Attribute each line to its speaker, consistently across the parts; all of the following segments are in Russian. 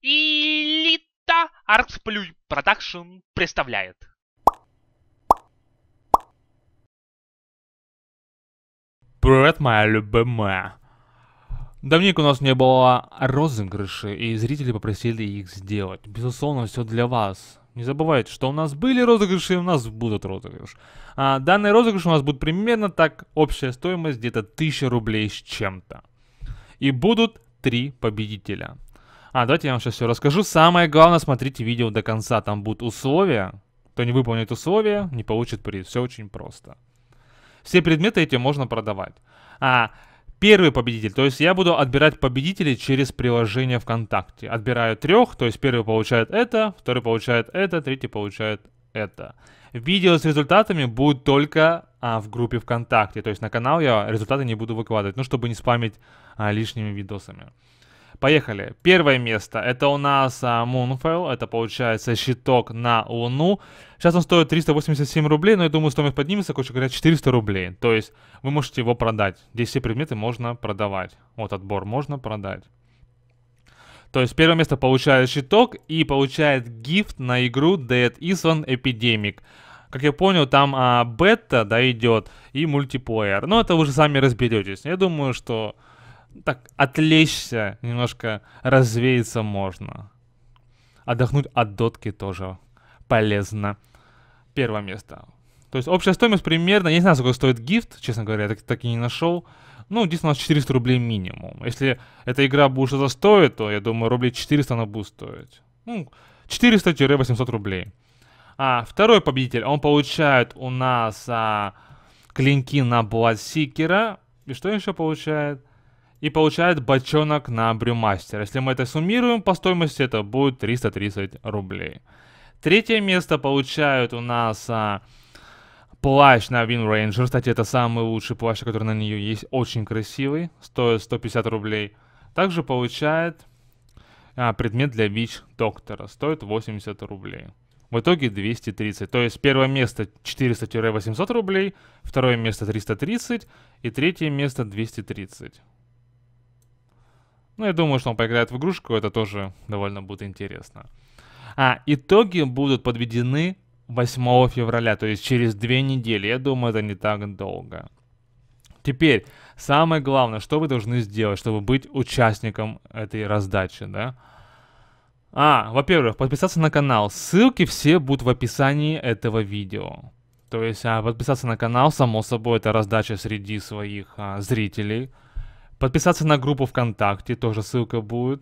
Speaker 1: Элита Артсплюй Продакшн представляет. Привет, моя любимая. Давненько у нас не было розыгрышей, и зрители попросили их сделать. Безусловно, все для вас. Не забывайте, что у нас были розыгрыши, и у нас будут розыгрыши. А, данный розыгрыш у нас будет примерно так. Общая стоимость где-то 1000 рублей с чем-то. И будут три победителя. А, давайте я вам сейчас все расскажу. Самое главное, смотрите видео до конца. Там будут условия. Кто не выполнит условия, не получит приз. Все очень просто. Все предметы эти можно продавать. А, первый победитель. То есть я буду отбирать победителей через приложение ВКонтакте. Отбираю трех, то есть первый получает это, второй получает это, третий получает это. Видео с результатами будет только а, в группе ВКонтакте. То есть на канал я результаты не буду выкладывать, ну, чтобы не спамить а, лишними видосами. Поехали. Первое место. Это у нас а, Moonfell. Это получается щиток на Луну. Сейчас он стоит 387 рублей, но я думаю, стоимость поднимется, короче говоря, 400 рублей. То есть вы можете его продать. Здесь все предметы можно продавать. Вот отбор можно продать. То есть первое место получает щиток и получает гифт на игру Dead Island Epidemic. Как я понял, там а, бета, да, идет и мультиплеер. Но это вы уже сами разберетесь. Я думаю, что так отвлечься, немножко развеяться можно. Отдохнуть от дотки тоже полезно. Первое место. То есть общая стоимость примерно, я не знаю, сколько стоит гифт, честно говоря, я так, так и не нашел. Ну, здесь у нас 400 рублей минимум. Если эта игра будет что-то стоить, то, я думаю, рублей 400 она будет стоить. Ну, 400-800 рублей. А второй победитель, он получает у нас а, клинки на Бладсикера. И что еще получает? и получает бочонок на брюмастер. Если мы это суммируем по стоимости, это будет 330 рублей. Третье место получают у нас а, плащ на Wind Ranger. Кстати, это самый лучший плащ, который на нее есть. Очень красивый, стоит 150 рублей. Также получает а, предмет для ВИЧ-доктора, стоит 80 рублей. В итоге 230. То есть первое место 400-800 рублей, второе место 330 и третье место 230. Ну, я думаю, что он поиграет в игрушку, это тоже довольно будет интересно. А, итоги будут подведены 8 февраля, то есть через две недели. Я думаю, это не так долго. Теперь, самое главное, что вы должны сделать, чтобы быть участником этой раздачи, да? А, во-первых, подписаться на канал. Ссылки все будут в описании этого видео. То есть а, подписаться на канал, само собой, это раздача среди своих а, зрителей подписаться на группу ВКонтакте, тоже ссылка будет.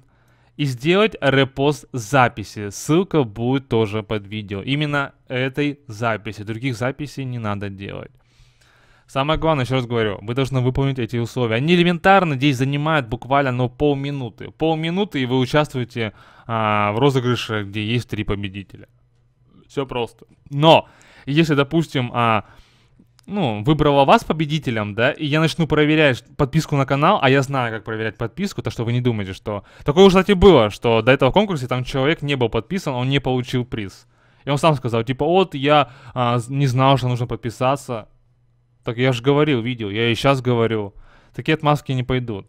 Speaker 1: И сделать репост записи. Ссылка будет тоже под видео. Именно этой записи. Других записей не надо делать. Самое главное, еще раз говорю, вы должны выполнить эти условия. Они элементарно здесь занимают буквально ну, полминуты. Полминуты, и вы участвуете а, в розыгрыше, где есть три победителя. Все просто. Но, если, допустим, а, ну, выбрала вас победителем, да, и я начну проверять подписку на канал, а я знаю, как проверять подписку, то что вы не думаете, что... Такое, уже кстати, было, что до этого конкурса там человек не был подписан, он не получил приз. И он сам сказал, типа, вот, я а, не знал, что нужно подписаться. Так я же говорил, видел, я и сейчас говорю. Такие отмазки не пойдут.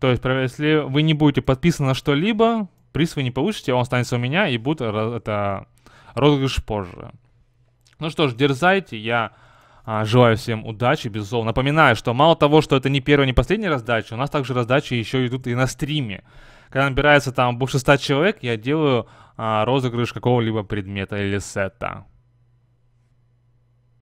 Speaker 1: То есть, если вы не будете подписаны на что-либо, приз вы не получите, он останется у меня и будет это розыгрыш позже. Ну что ж, дерзайте, я а, желаю всем удачи, безусловно. Напоминаю, что мало того, что это не первая, не последняя раздача, у нас также раздачи еще идут и на стриме. Когда набирается там больше 100 человек, я делаю а, розыгрыш какого-либо предмета или сета.